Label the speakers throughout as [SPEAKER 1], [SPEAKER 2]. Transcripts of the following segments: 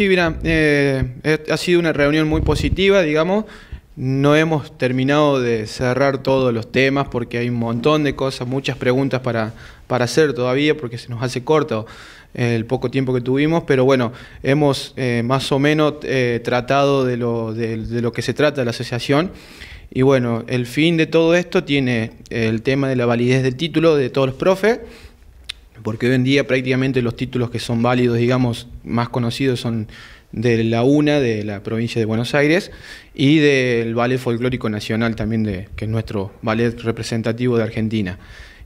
[SPEAKER 1] Sí, mira, eh, ha sido una reunión muy positiva, digamos. No hemos terminado de cerrar todos los temas porque hay un montón de cosas, muchas preguntas para, hacer todavía porque se nos hace corto el poco tiempo que tuvimos, pero bueno, hemos eh, más o menos eh, tratado de lo, de lo que se trata la asociación. Y bueno, el fin de todo esto tiene el tema de la validez del título de todos los profes porque hoy en día prácticamente los títulos que son válidos, digamos, más conocidos son de la UNA, de la provincia de Buenos Aires, y del Ballet Folclórico Nacional también, de, que es nuestro ballet representativo de Argentina.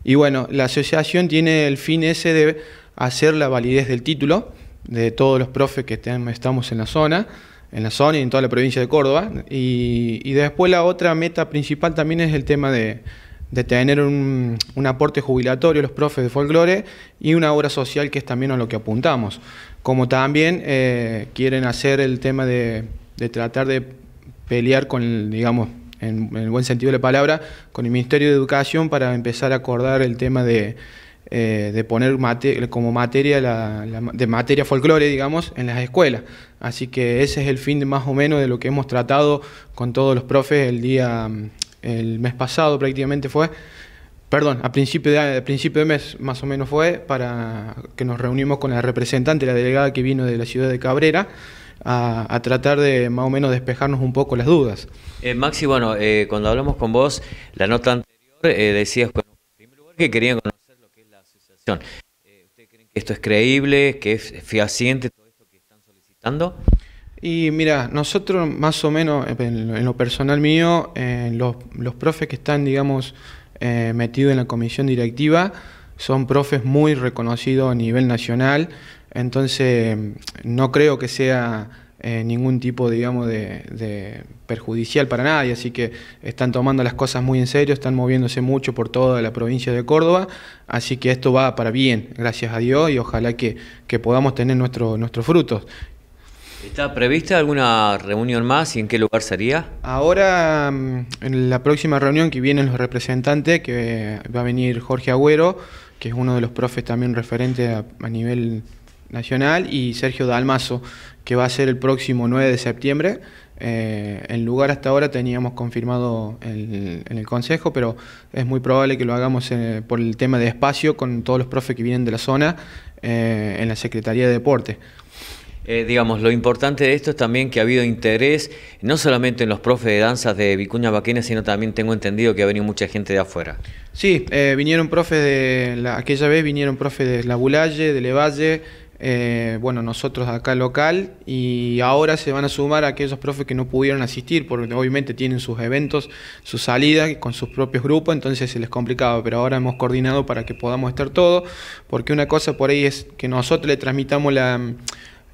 [SPEAKER 1] Y bueno, la asociación tiene el fin ese de hacer la validez del título de todos los profes que estamos en la zona, en la zona y en toda la provincia de Córdoba. y después la otra meta principal también es el tema de de tener un, un, aporte jubilatorio los profes de folclore y una obra social que es también a lo que apuntamos. Como también eh, quieren hacer el tema de, tratar de pelear con, digamos, en, el buen sentido de la palabra, con el Ministerio de Educación para empezar a acordar el tema de, eh, de poner como materia de materia folclore, digamos, en las escuelas. Así que ese es el fin más o menos de lo que hemos tratado con todos los profes el día, el mes pasado prácticamente fue, perdón, a principio, de, principio de mes más o menos fue, para que nos reunimos con la representante, la delegada que vino de la ciudad de Cabrera, a, tratar de más o menos despejarnos un poco las dudas.
[SPEAKER 2] Eh, Maxi, bueno, eh, cuando hablamos con vos, la nota anterior eh, decías en primer lugar que querían conocer lo que es la asociación. Eh, ¿Ustedes creen que esto es creíble, que es fehaciente todo esto que
[SPEAKER 1] están solicitando? Y mira, nosotros más o menos, eh, en lo personal mío, eh, los, profes que están, digamos, eh, metidos en la comisión directiva son profes muy reconocidos a nivel nacional, entonces no creo que sea ningún tipo, digamos, de, perjudicial para nadie, así que están tomando las cosas muy en serio, están moviéndose mucho por toda la provincia de Córdoba, así que esto va para bien, gracias a Dios, y ojalá que, podamos tener nuestro, nuestros frutos.
[SPEAKER 2] ¿Está prevista alguna reunión más y en qué lugar sería?
[SPEAKER 1] Ahora, mm, en la próxima reunión que vienen los representantes, que va a venir Jorge Agüero, que es uno de los profes también referente a, nivel nacional, y Sergio Dalmazo, que va a ser el próximo 9 de septiembre. el eh, lugar hasta ahora teníamos confirmado en el Consejo, pero es muy probable que lo hagamos eh, por el tema de espacio con todos los profes que vienen de la zona eh, en la Secretaría de Deporte.
[SPEAKER 2] Eh, digamos, lo importante de esto es también que ha habido interés, no solamente en los profes de danzas de Vicuña Vaquena, sino también tengo entendido que ha venido mucha gente de afuera.
[SPEAKER 1] Sí, eh, vinieron profes de, aquella vez vinieron profes de La Bulalle, de Levalle, eh, bueno, nosotros acá local, y ahora se van a sumar a aquellos profes que no pudieron asistir, porque obviamente tienen sus eventos, sus salidas con sus propios grupos, entonces se les complicaba, pero ahora hemos coordinado para que podamos estar todos, porque una cosa por ahí es que nosotros le transmitamos la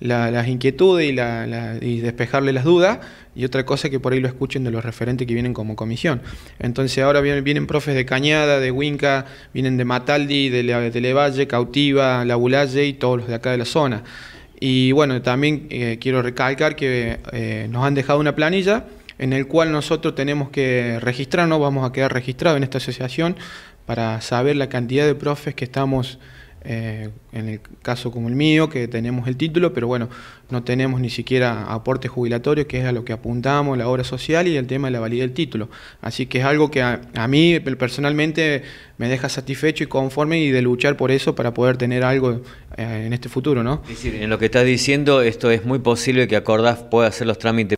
[SPEAKER 1] la, las inquietudes y, la, despejarle las dudas, y otra cosa que por ahí lo escuchen de los referentes que vienen como comisión. Entonces ahora vienen, profes de Cañada, de Huinca, vienen de Mataldi, de, Levalle, Cautiva, Labulalle y todos los de acá de la zona. Y bueno, también eh, quiero recalcar que eh, nos han dejado una planilla en el cual nosotros tenemos que registrarnos, vamos a quedar registrados en esta asociación para saber la cantidad de profes que estamos eh, en el caso como el mío, que tenemos el título, pero bueno, no tenemos ni siquiera aporte jubilatorio, que es a lo que apuntamos, la obra social y el tema de la validez del título. Así que es algo que a, mí personalmente me deja satisfecho y conforme y de luchar por eso para poder tener algo eh, en este futuro, ¿no?
[SPEAKER 2] en lo que estás diciendo, esto es muy posible que Acordás pueda hacer los trámites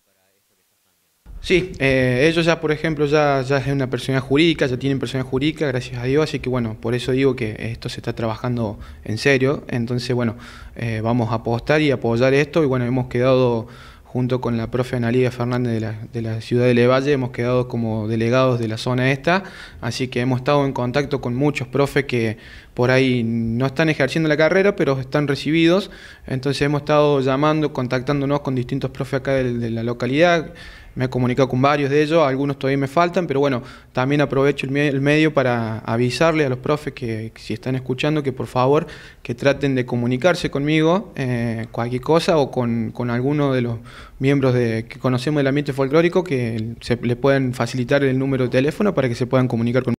[SPEAKER 1] Sí, eh, ellos ya, por ejemplo, ya, ya es una persona jurídica, ya tienen personalidad jurídica, gracias a Dios, así que bueno, por eso digo que esto se está trabajando en serio, entonces bueno, eh, vamos a apostar y apoyar esto y bueno, hemos quedado junto con la profe Analía Fernández de la, de la ciudad de Levalle, hemos quedado como delegados de la zona esta, así que hemos estado en contacto con muchos profes que por ahí no están ejerciendo la carrera, pero están recibidos, entonces hemos estado llamando, contactándonos con distintos profes acá de la localidad, me he comunicado con varios de ellos, algunos todavía me faltan, pero bueno, también aprovecho el, medio para avisarle a los profes que, si están escuchando que por favor que traten de comunicarse conmigo eh, cualquier cosa o con, alguno de los miembros de, que conocemos del ambiente folclórico que se, le puedan facilitar el número de teléfono para que se puedan comunicar conmigo.